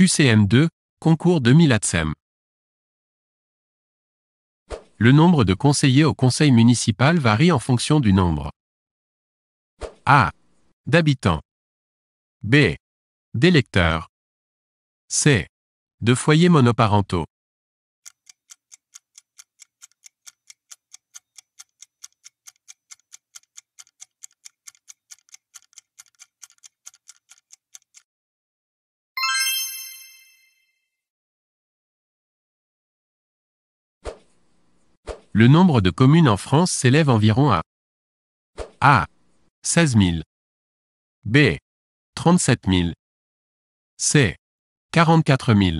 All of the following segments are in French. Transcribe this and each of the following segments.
QCM2, Concours 2000 ATSEM. Le nombre de conseillers au conseil municipal varie en fonction du nombre A. D'habitants. B. D'électeurs. C. De foyers monoparentaux. le nombre de communes en France s'élève environ à A. 16 000 B. 37 000 C. 44 000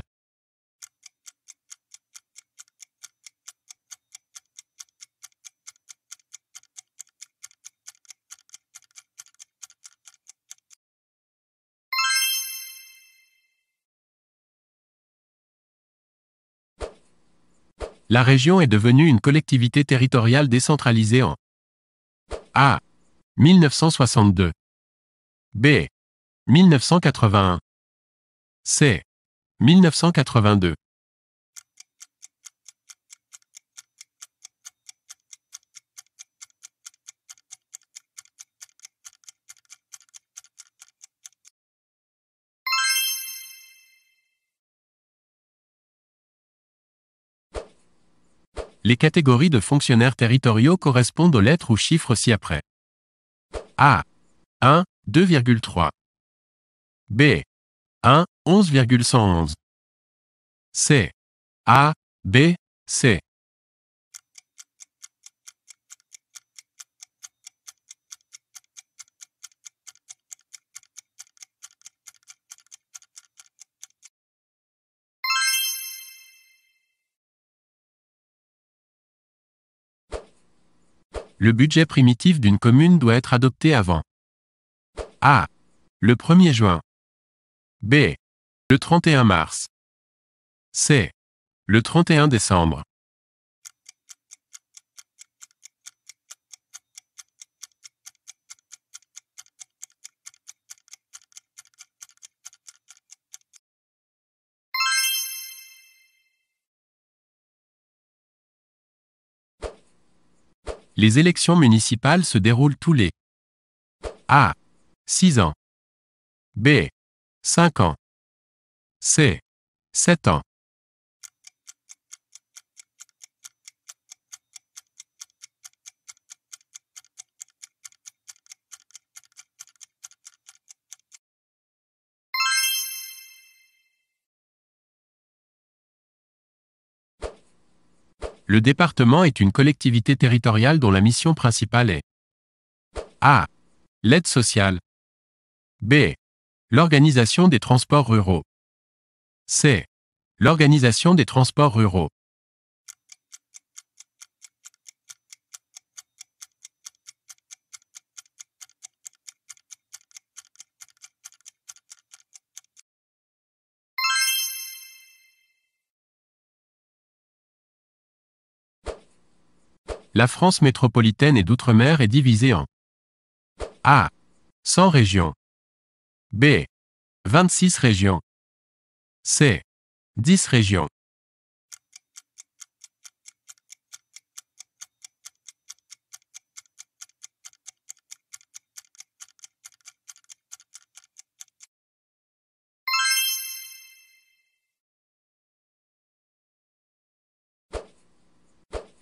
la région est devenue une collectivité territoriale décentralisée en A. 1962 B. 1981 C. 1982 Les catégories de fonctionnaires territoriaux correspondent aux lettres ou chiffres ci-après. A. 1, 2,3. B. 1, 11,111. C. A, B, C. le budget primitif d'une commune doit être adopté avant A. Le 1er juin. B. Le 31 mars. C. Le 31 décembre. Les élections municipales se déroulent tous les A. 6 ans. B. 5 ans. C. 7 ans. Le département est une collectivité territoriale dont la mission principale est A. L'aide sociale. B. L'organisation des transports ruraux. C. L'organisation des transports ruraux. La France métropolitaine et d'outre-mer est divisée en A. 100 régions. B. 26 régions. C. 10 régions.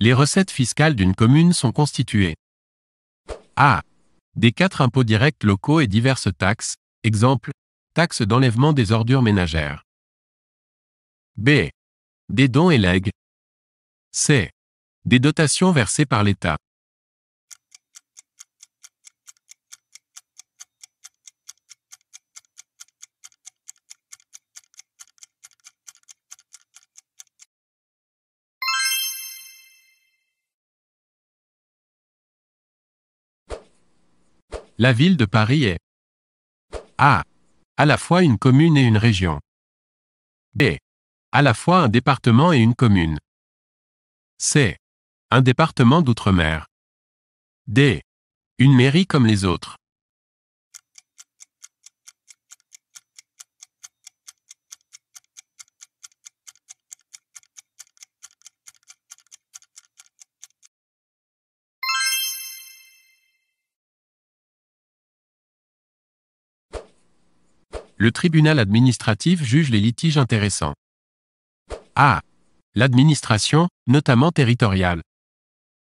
Les recettes fiscales d'une commune sont constituées. A. Des quatre impôts directs locaux et diverses taxes, exemple, taxes d'enlèvement des ordures ménagères. B. Des dons et legs. C. Des dotations versées par l'État. La ville de Paris est A. À la fois une commune et une région. B. À la fois un département et une commune. C. Un département d'outre-mer. D. Une mairie comme les autres. le tribunal administratif juge les litiges intéressants. A. L'administration, notamment territoriale.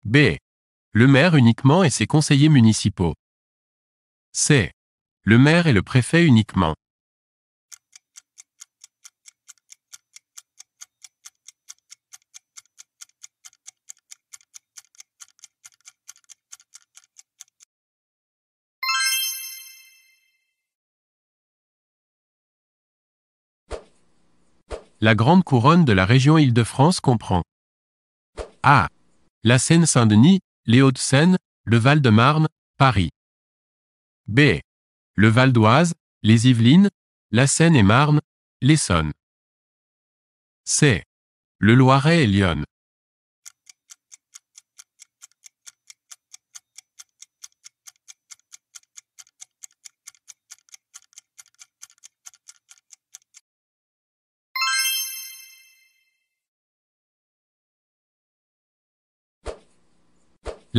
B. Le maire uniquement et ses conseillers municipaux. C. Le maire et le préfet uniquement. La grande couronne de la région Île-de-France comprend A. La Seine-Saint-Denis, les Hauts-de-Seine, le Val-de-Marne, Paris. B. Le Val d'Oise, les Yvelines, la Seine et Marne, l'Essonne. C. Le Loiret et l'Yonne.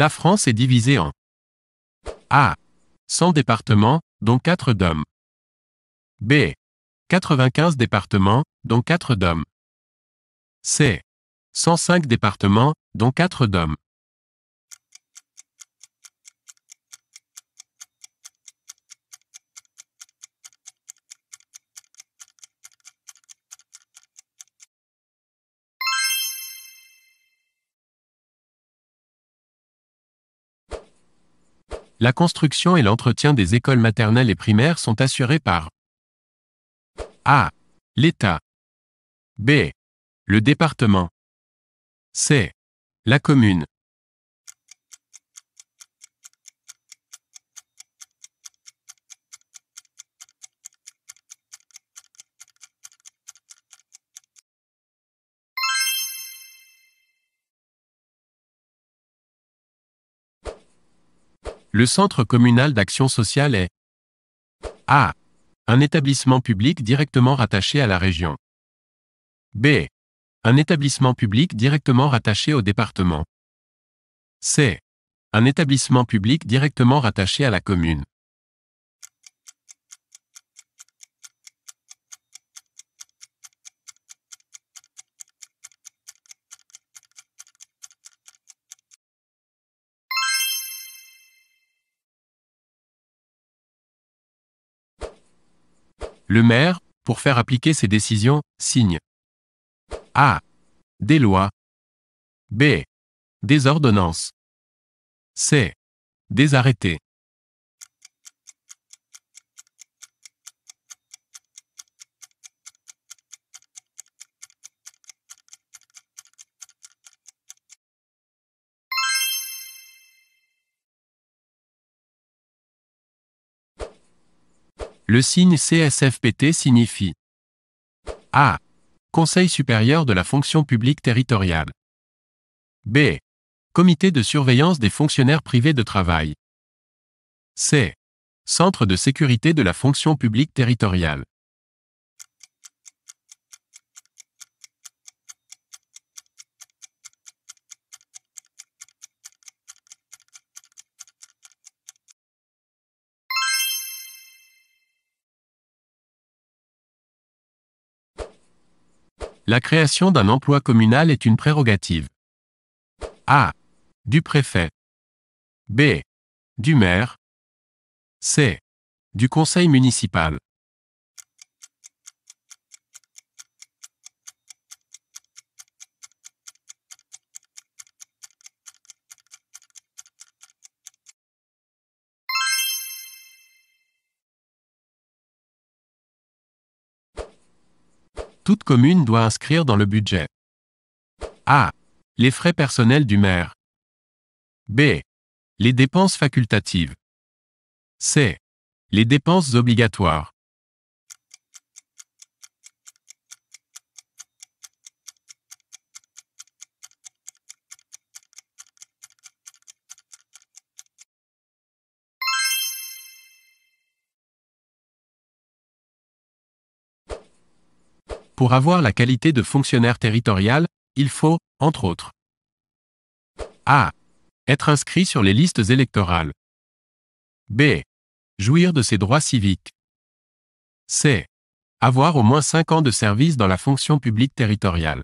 La France est divisée en A. 100 départements, dont 4 d'hommes. B. 95 départements, dont 4 d'hommes. C. 105 départements, dont 4 d'hommes. la construction et l'entretien des écoles maternelles et primaires sont assurés par A. L'État. B. Le département. C. La commune. Le Centre communal d'action sociale est A. Un établissement public directement rattaché à la région. B. Un établissement public directement rattaché au département. C. Un établissement public directement rattaché à la commune. Le maire, pour faire appliquer ses décisions, signe A. Des lois. B. Des ordonnances. C. Des arrêtés. Le signe CSFPT signifie A. Conseil supérieur de la fonction publique territoriale. B. Comité de surveillance des fonctionnaires privés de travail. C. Centre de sécurité de la fonction publique territoriale. La création d'un emploi communal est une prérogative. A. Du préfet. B. Du maire. C. Du conseil municipal. toute commune doit inscrire dans le budget. A. Les frais personnels du maire. B. Les dépenses facultatives. C. Les dépenses obligatoires. Pour avoir la qualité de fonctionnaire territorial, il faut, entre autres, a. Être inscrit sur les listes électorales. B. Jouir de ses droits civiques. C. Avoir au moins 5 ans de service dans la fonction publique territoriale.